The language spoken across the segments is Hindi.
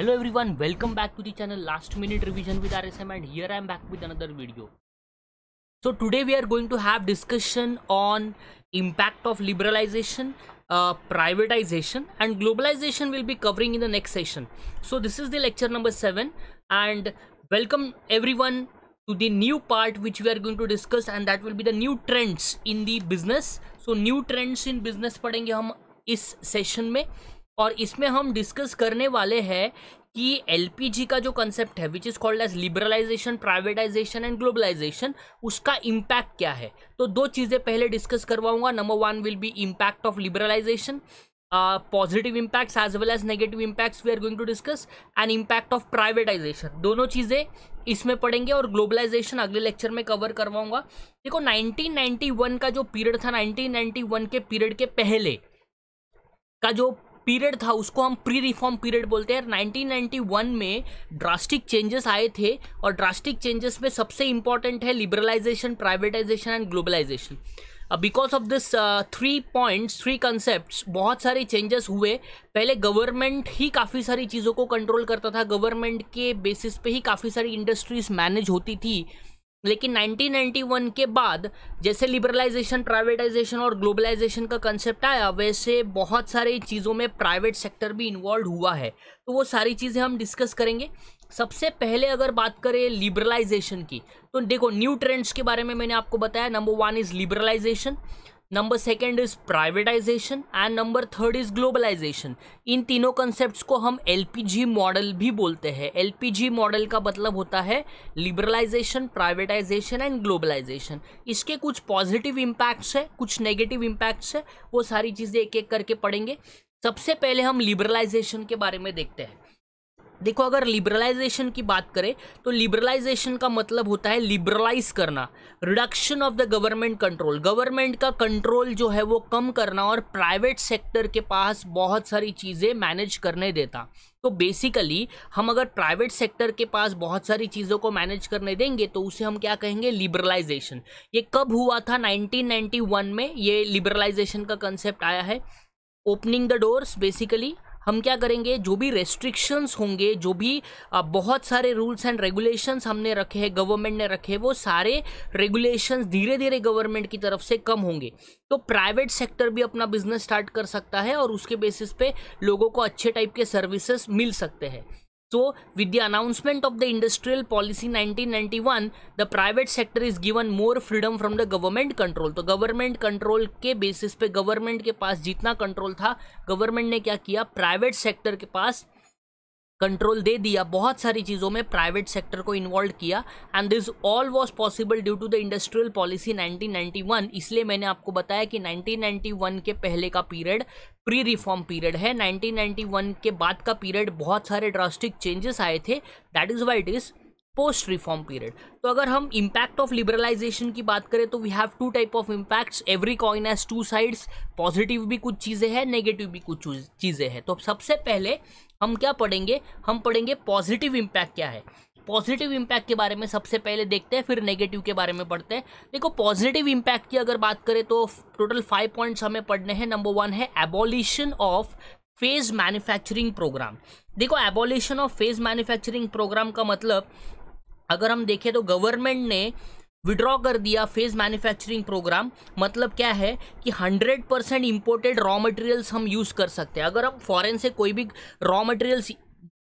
hello everyone welcome back to the channel last minute revision with rsm and here i am back with another video so today we are going to have discussion on impact of liberalization uh, privatization and globalization will be covering in the next session so this is the lecture number 7 and welcome everyone to the new part which we are going to discuss and that will be the new trends in the business so new trends in business padenge hum is session mein और इसमें हम डिस्कस करने वाले हैं कि एलपीजी का जो कंसेप्ट है which is called as liberalisation privatisation and globalisation उसका इम्पैक्ट क्या है तो दो चीज़ें पहले डिस्कस करवाऊंगा number one will be impact of liberalisation positive impacts as well as negative impacts we are going to discuss and impact of privatisation दोनों चीज़ें इसमें पढ़ेंगे और ग्लोबलाइजेशन अगले लेक्चर में कवर करवाऊंगा देखो 1991 का जो पीरियड था 1991 के पीरियड के पहले का जो पीरियड था उसको हम प्री रिफॉर्म पीरियड बोलते हैं 1991 में ड्रास्टिक चेंजेस आए थे और ड्रास्टिक चेंजेस में सबसे इंपॉर्टेंट है liberalisation privatisation and globalisation because of this three points three concept बहुत सारे चेंजेस हुए पहले गवर्नमेंट ही काफ़ी सारी चीज़ों को कंट्रोल करता था गवर्नमेंट के बेसिस पे ही काफ़ी सारी इंडस्ट्रीज मैनेज होती थी लेकिन 1991 के बाद जैसे लिबरलाइजेशन प्राइवेटाइजेशन और ग्लोबलाइजेशन का कंसेप्ट आया वैसे बहुत सारी चीज़ों में प्राइवेट सेक्टर भी इन्वॉल्व हुआ है तो वो सारी चीज़ें हम डिस्कस करेंगे सबसे पहले अगर बात करें लिबरलाइजेशन की तो देखो न्यू ट्रेंड्स के बारे में मैंने आपको बताया number one is liberalisation number second is privatisation and number third is globalisation इन तीनों कंसेप्ट को हम एल मॉडल भी बोलते हैं एल मॉडल का मतलब होता है लिबरलाइजेशन प्राइवेटाइजेशन एंड ग्लोबलाइजेशन इसके कुछ पॉजिटिव इम्पैक्ट्स है कुछ नेगेटिव इम्पैक्ट्स है वो सारी चीज़ें एक एक करके पढ़ेंगे सबसे पहले हम लिबरलाइजेशन के बारे में देखते हैं देखो अगर लिबरलाइजेशन की बात करें तो लिबरलाइजेशन का मतलब होता है लिबरलाइज करना reduction of the government control government का कंट्रोल जो है वो कम करना और प्राइवेट सेक्टर के पास बहुत सारी चीज़ें मैनेज करने देता तो बेसिकली हम अगर प्राइवेट सेक्टर के पास बहुत सारी चीज़ों को मैनेज करने देंगे तो उसे हम क्या कहेंगे लिबरलाइजेशन ये कब हुआ था नाइनटीन में ये लिबरलाइजेशन का कंसेप्ट आया है ओपनिंग द डोर्स बेसिकली हम क्या करेंगे जो भी रेस्ट्रिक्शंस होंगे जो भी बहुत सारे रूल्स एंड रेगुलेशंस हमने रखे हैं गवर्नमेंट ने रखे वो सारे रेगुलेशंस धीरे धीरे गवर्नमेंट की तरफ से कम होंगे तो प्राइवेट सेक्टर भी अपना बिजनेस स्टार्ट कर सकता है और उसके बेसिस पे लोगों को अच्छे टाइप के सर्विसेज मिल सकते हैं So, with the announcement of the industrial policy 1991, the private sector is given more freedom from the government control. तो government control के basis पे government के पास जितना control था government ने क्या किया private sector के पास कंट्रोल दे दिया बहुत सारी चीज़ों में प्राइवेट सेक्टर को इन्वॉल्व किया and this all was possible due to the industrial policy 1991 इसलिए मैंने आपको बताया कि 1991 के पहले का पीरियड प्री रिफॉर्म पीरियड है 1991 के बाद का पीरियड बहुत सारे ड्रास्टिक चेंजेस आए थे that is why it is post reform period तो अगर हम इम्पैक्ट ऑफ लिबरलाइजेशन की बात करें तो we have two type of impacts every coin has two sides positive भी कुछ चीज़ें हैं नेगेटिव भी कुछ चीज़ें हैं तो सबसे पहले हम क्या पढ़ेंगे हम पढ़ेंगे पॉजिटिव इम्पैक्ट क्या है पॉजिटिव इम्पैक्ट के बारे में सबसे पहले देखते हैं फिर नेगेटिव के बारे में पढ़ते हैं देखो पॉजिटिव इम्पैक्ट की अगर बात करें तो टोटल फाइव पॉइंट्स हमें पढ़ने हैं नंबर वन है abolition of phase manufacturing programme देखो abolition of phase manufacturing programme का मतलब अगर हम देखें तो गवर्नमेंट ने विड्रॉ कर दिया फेज मैन्युफैक्चरिंग प्रोग्राम मतलब क्या है कि 100 परसेंट इम्पोर्टेड रॉ मटेरियल्स हम यूज़ कर सकते हैं अगर हम फॉरेन से कोई भी रॉ मटेरियल्स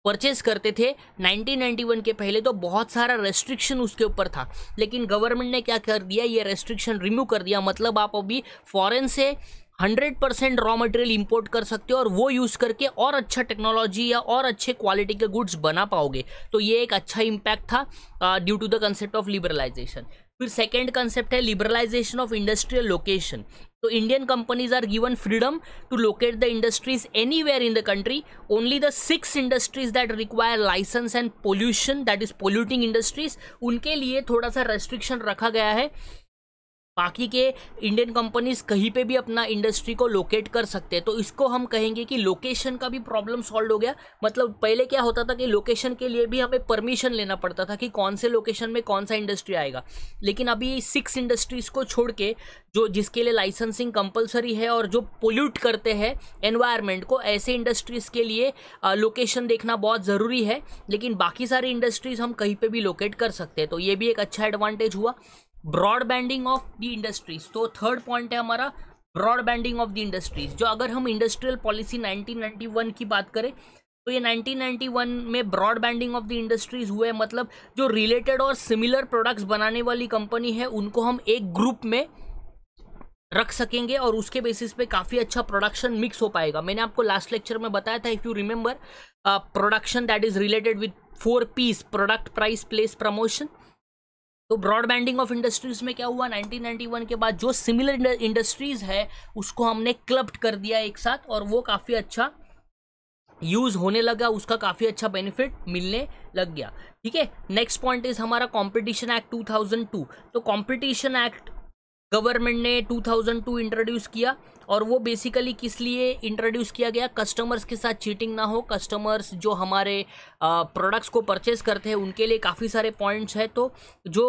परचेज करते थे 1991 के पहले तो बहुत सारा रेस्ट्रिक्शन उसके ऊपर था लेकिन गवर्नमेंट ने क्या कर दिया ये रेस्ट्रिक्शन रिमूव कर दिया मतलब आप अभी फॉरेन से hundred percent raw material import कर सकते हो और वो यूज़ करके और अच्छा टेक्नोलॉजी या और अच्छे क्वालिटी के गुड्स बना पाओगे तो ये एक अच्छा इम्पैक्ट था due to the concept of liberalisation फिर सेकेंड कंसेप्ट है liberalisation of industrial location So Indian companies are given freedom to locate the industries anywhere in the country. Only the six industries that require license and pollution that is polluting industries उनके लिए थोड़ा सा restriction रखा गया है बाकी के इंडियन कंपनीज कहीं पे भी अपना इंडस्ट्री को लोकेट कर सकते हैं तो इसको हम कहेंगे कि लोकेशन का भी प्रॉब्लम सॉल्व हो गया मतलब पहले क्या होता था कि लोकेशन के लिए भी हमें परमिशन लेना पड़ता था कि कौन से लोकेशन में कौन सा इंडस्ट्री आएगा लेकिन अभी सिक्स इंडस्ट्रीज़ को छोड़ के जो जिसके लिए लाइसेंसिंग कंपलसरी है और जो पोल्यूट करते हैं एनवायरमेंट को ऐसे इंडस्ट्रीज़ के लिए लोकेशन देखना बहुत ज़रूरी है लेकिन बाकी सारी इंडस्ट्रीज़ हम कहीं पर भी लोकेट कर सकते हैं तो ये भी एक अच्छा एडवांटेज हुआ ब्रॉडबैंडिंग ऑफ द इंडस्ट्रीज तो थर्ड पॉइंट है हमारा ब्रॉडबैंडिंग ऑफ द इंडस्ट्रीज जो अगर हम इंडस्ट्रियल पॉलिसी 1991 की बात करें तो ये 1991 में ब्रॉडबैंडिंग ऑफ द इंडस्ट्रीज हुए मतलब जो रिलेटेड और सिमिलर प्रोडक्ट्स बनाने वाली कंपनी है उनको हम एक ग्रुप में रख सकेंगे और उसके बेसिस पे काफ़ी अच्छा प्रोडक्शन मिक्स हो पाएगा मैंने आपको लास्ट लेक्चर में बताया था if you remember production that is related with four Ps product price place promotion तो ब्रॉडबैंडिंग ऑफ इंडस्ट्रीज में क्या हुआ 1991 के बाद जो सिमिलर इंडस्ट्रीज है उसको हमने क्लब्ड कर दिया एक साथ और वो काफ़ी अच्छा यूज़ होने लगा उसका काफ़ी अच्छा बेनिफिट मिलने लग गया ठीक है नेक्स्ट पॉइंट इज हमारा कंपटीशन एक्ट 2002 तो कंपटीशन एक्ट गवर्नमेंट ने 2002 इंट्रोड्यूस किया और वो बेसिकली किस लिए इंट्रोड्यूस किया गया कस्टमर्स के साथ चीटिंग ना हो कस्टमर्स जो हमारे प्रोडक्ट्स को परचेस करते हैं उनके लिए काफ़ी सारे पॉइंट्स हैं तो जो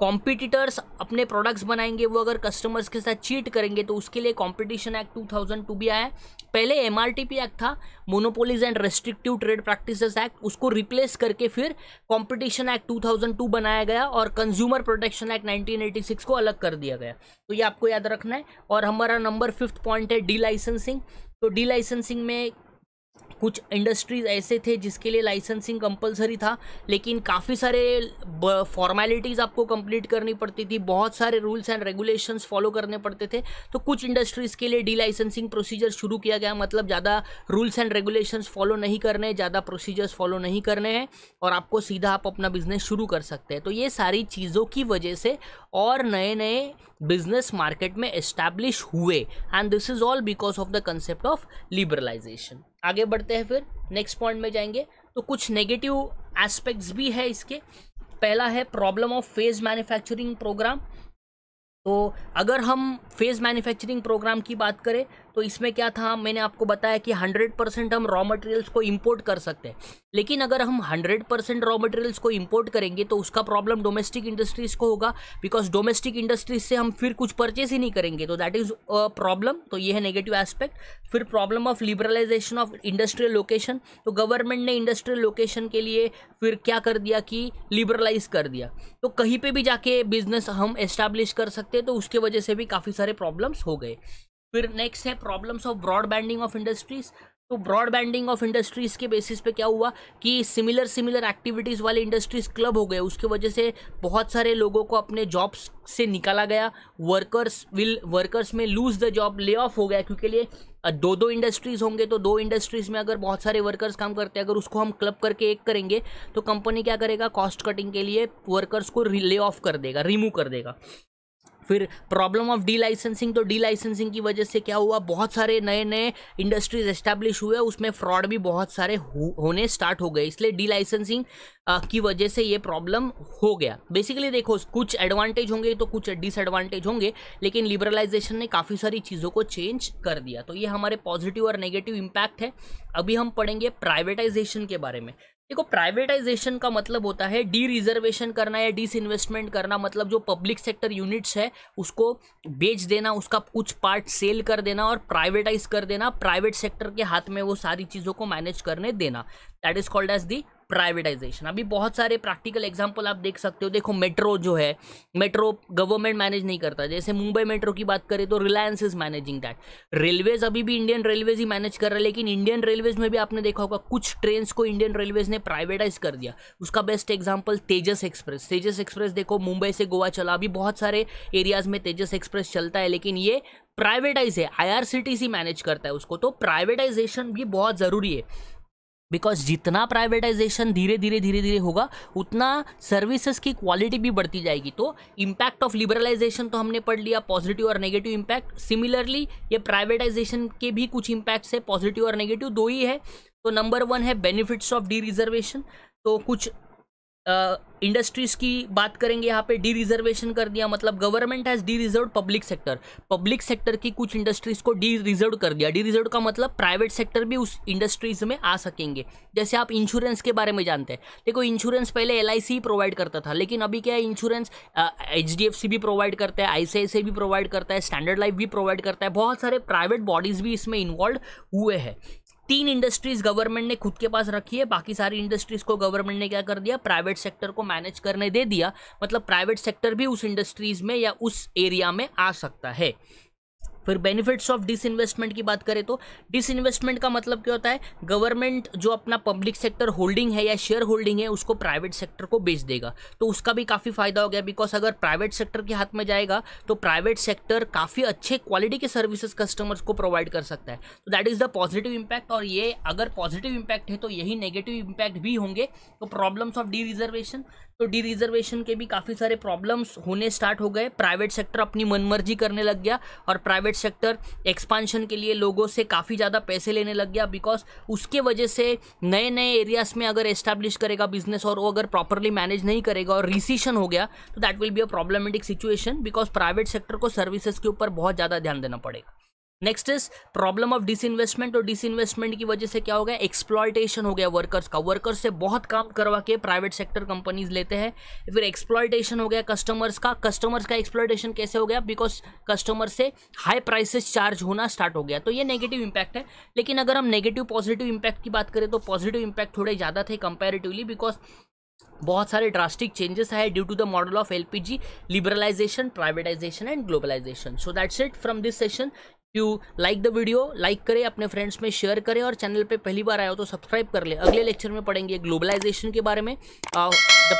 कॉम्पिटिटर्स अपने प्रोडक्ट्स बनाएंगे वो अगर कस्टमर्स के साथ चीट करेंगे तो उसके लिए competition act two thousand two भी आया है पहले एम एक्ट था monopolies and restrictive trade practice act उसको रिप्लेस करके फिर competition act two thousand two बनाया गया और consumer protection act nineteen eighty six को अलग कर दिया गया तो ये आपको याद रखना है और हमारा नंबर फिफ्थ पॉइंट है डी लाइसेंसिंग तो डी लाइसेंसिंग में कुछ इंडस्ट्रीज़ ऐसे थे जिसके लिए लाइसेंसिंग कंपलसरी था लेकिन काफ़ी सारे फॉर्मेलिटीज़ आपको कंप्लीट करनी पड़ती थी बहुत सारे रूल्स एंड रेगुलेशंस फॉलो करने पड़ते थे तो कुछ इंडस्ट्रीज़ के लिए डी लाइसेंसिंग प्रोसीजर शुरू किया गया मतलब ज़्यादा रूल्स एंड रेगुलेशंस फॉलो नहीं करने ज़्यादा प्रोसीजर्स फॉलो नहीं करने हैं और आपको सीधा आप अपना बिजनेस शुरू कर सकते हैं तो ये सारी चीज़ों की वजह से और नए नए बिजनेस मार्केट में एस्टैब्लिश हुए and this is all because of the concept of liberalisation आगे बढ़ते हैं फिर नेक्स्ट पॉइंट में जाएंगे तो कुछ नेगेटिव एस्पेक्ट्स भी है इसके पहला है problem of phase manufacturing programme तो अगर हम फेज मैन्युफैक्चरिंग प्रोग्राम की बात करें तो इसमें क्या था मैंने आपको बताया कि 100 परसेंट हम रॉ मटेरियल्स को इंपोर्ट कर सकते हैं लेकिन अगर हम 100 परसेंट रॉ मटेरियल्स को इंपोर्ट करेंगे तो उसका प्रॉब्लम डोमेस्टिक इंडस्ट्रीज को होगा बिकॉज डोमेस्टिक इंडस्ट्रीज से हम फिर कुछ परचेज ही नहीं करेंगे तो दैट इज़ अ प्रॉब्लम तो ये है नेगेटिव एस्पेक्ट फिर problem of liberalisation of industrial location तो गवर्नमेंट ने इंडस्ट्रियल लोकेशन के लिए फिर क्या कर दिया कि लिबरलाइज कर दिया तो कहीं पर भी जाके बिजनेस हम एस्टैब्लिश कर सकते हैं तो उसके वजह से भी काफ़ी सारे प्रॉब्लम्स हो गए फिर नेक्स्ट है problems of broadbanding of industries तो ब्रॉडबैंडिंग ऑफ इंडस्ट्रीज़ के बेसिस पे क्या हुआ कि सिमिलर सिमिलर एक्टिविटीज़ वाले इंडस्ट्रीज़ क्लब हो गए उसकी वजह से बहुत सारे लोगों को अपने जॉब्स से निकाला गया वर्कर्स विल वर्कर्स में lose the job lay off हो गया क्योंकि लिए दो दो इंडस्ट्रीज़ होंगे तो दो इंडस्ट्रीज़ में अगर बहुत सारे वर्कर्स काम करते हैं अगर उसको हम क्लब करके एक करेंगे तो कंपनी क्या करेगा कॉस्ट कटिंग के लिए वर्कर्स को ले ऑफ कर देगा रिमूव कर देगा फिर प्रॉब्लम ऑफ डी लाइसेंसिंग तो डी लाइसेंसिंग की वजह से क्या हुआ बहुत सारे नए नए इंडस्ट्रीज एस्टैब्लिश हुए उसमें फ्रॉड भी बहुत सारे हो, होने स्टार्ट हो गए इसलिए डी लाइसेंसिंग की वजह से ये प्रॉब्लम हो गया बेसिकली देखो कुछ एडवांटेज होंगे तो कुछ डिसएडवांटेज होंगे लेकिन लिबरलाइजेशन ने काफ़ी सारी चीज़ों को चेंज कर दिया तो ये हमारे पॉजिटिव और नेगेटिव इम्पैक्ट है अभी हम पढ़ेंगे प्राइवेटाइजेशन के बारे में देखो प्राइवेटाइजेशन का मतलब होता है डी रिजर्वेशन करना या डिस इन्वेस्टमेंट करना मतलब जो पब्लिक सेक्टर यूनिट्स है उसको बेच देना उसका कुछ पार्ट सेल कर देना और प्राइवेटाइज कर देना प्राइवेट सेक्टर के हाथ में वो सारी चीज़ों को मैनेज करने देना that is called as the privatisation अभी बहुत सारे प्रैक्टिकल एग्जाम्पल आप देख सकते हो देखो मेट्रो जो है मेट्रो गवर्नमेंट मैनेज नहीं करता जैसे मुंबई मेट्रो की बात करें तो Reliance is managing that railways अभी भी इंडियन रेलवेज ही मैनेज कर रहा है लेकिन इंडियन रेलवेज में भी आपने देखा होगा कुछ ट्रेन को इंडियन रेलवेज ने प्राइवेटाइज कर दिया उसका best example Tejas express Tejas express देखो मुंबई से गोवा चला अभी बहुत सारे एरियाज में तेजस एक्सप्रेस चलता है लेकिन ये प्राइवेटाइज है सी मैनेज करता है उसको तो प्राइवेटाइजेशन भी बहुत ज़रूरी है बिकॉज जितना प्राइवेटाइजेशन धीरे धीरे धीरे धीरे होगा उतना सर्विसेज की क्वालिटी भी बढ़ती जाएगी तो इम्पैक्ट ऑफ लिबरलाइजेशन तो हमने पढ़ लिया पॉजिटिव और नेगेटिव इम्पैक्ट सिमिलरली ये प्राइवेटाइजेशन के भी कुछ इम्पैक्ट्स है पॉजिटिव और नेगेटिव दो ही तो है तो नंबर वन है बेनिफिट्स ऑफ डी रिजर्वेशन तो कुछ इंडस्ट्रीज़ की बात करेंगे यहाँ पे डी रिजर्वेशन कर दिया मतलब government has dereserve public sector public sector की कुछ इंडस्ट्रीज़ को डी रिजर्व कर दिया डी रिजर्व का मतलब प्राइवेट सेक्टर भी उस इंडस्ट्रीज़ में आ सकेंगे जैसे आप इंश्योरेंस के बारे में जानते हैं देखो इंश्योरेंस पहले एल ही प्रोवाइड करता था लेकिन अभी क्या है इंश्योरेंस एच भी प्रोवाइड करता है आई भी प्रोवाइड करता है स्टैंडर्ड लाइफ भी प्रोवाइड करता है बहुत सारे प्राइवेट बॉडीज़ भी इसमें इन्वॉल्व हुए हैं तीन इंडस्ट्रीज गवर्नमेंट ने खुद के पास रखी है बाकी सारी इंडस्ट्रीज को गवर्नमेंट ने क्या कर दिया प्राइवेट सेक्टर को मैनेज करने दे दिया मतलब प्राइवेट सेक्टर भी उस इंडस्ट्रीज में या उस एरिया में आ सकता है फिर बेनिफिट्स ऑफ डिस इन्वेस्टमेंट की बात करें तो डिस इन्वेस्टमेंट का मतलब क्या होता है गवर्नमेंट जो अपना पब्लिक सेक्टर होल्डिंग है या शेयर होल्डिंग है उसको प्राइवेट सेक्टर को बेच देगा तो उसका भी काफ़ी फायदा हो गया बिकॉज अगर प्राइवेट सेक्टर के हाथ में जाएगा तो प्राइवेट सेक्टर काफ़ी अच्छे क्वालिटी के सर्विसेज कस्टमर्स को प्रोवाइड कर सकता है तो that is the positive impact और ये अगर पॉजिटिव इम्पैक्ट है तो यही नेगेटिव इम्पैक्ट भी होंगे तो प्रॉब्लम्स ऑफ डी रिजर्वेशन तो डी रिजर्वेशन के भी काफ़ी सारे प्रॉब्लम्स होने स्टार्ट हो गए प्राइवेट सेक्टर अपनी मनमर्जी करने लग गया और प्राइवेट सेक्टर एक्सपांशन के लिए लोगों से काफ़ी ज़्यादा पैसे लेने लग गया बिकॉज उसके वजह से नए नए एरियाज़ में अगर एस्टैब्लिश करेगा बिजनेस और वो अगर प्रॉपरली मैनेज नहीं करेगा और रिसीशन हो गया तो that will be a problematic situation because private sector को सर्विसेज के ऊपर बहुत ज़्यादा ध्यान देना पड़ेगा next is problem of disinvestment और डिसइन्वेस्टमेंट की वजह से क्या हो गया एक्सप्लॉयटेशन हो गया वर्कर्स का वर्कर्स से बहुत काम करवा के प्राइवेट सेक्टर कंपनीज लेते हैं फिर एक्सप्लॉयटेशन हो गया कस्टमर्स का कस्टमर्स का एक्सप्लॉयटेशन कैसे हो गया बिकॉज कस्टमर से हाई प्राइसेस चार्ज होना स्टार्ट हो गया तो ये नेगेटिव इम्पैक्ट है लेकिन अगर हम नेगेटिव पॉजिटिव इम्पैक्ट की बात करें तो पॉजिटिव इम्पैक्ट थोड़े ज़्यादा थे कंपेरेटिवली बिकॉज बहुत सारे ड्रास्टिक चेंजेस आए due to the model of LPG liberalisation privatisation and globalisation so that's it from this session you like the video like करें अपने फ्रेंड्स में शेयर करें और चैनल पे पहली बार आए हो तो सब्सक्राइब कर ले अगले लेक्चर में पढ़ेंगे ग्लोबलाइजेशन के बारे में the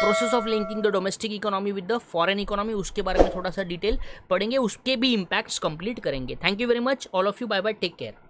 process of linking the domestic economy with the foreign economy उसके बारे में थोड़ा सा डिटेल पढ़ेंगे उसके भी इम्पैक्ट्स कंप्लीट करेंगे thank you very much all of you bye bye take care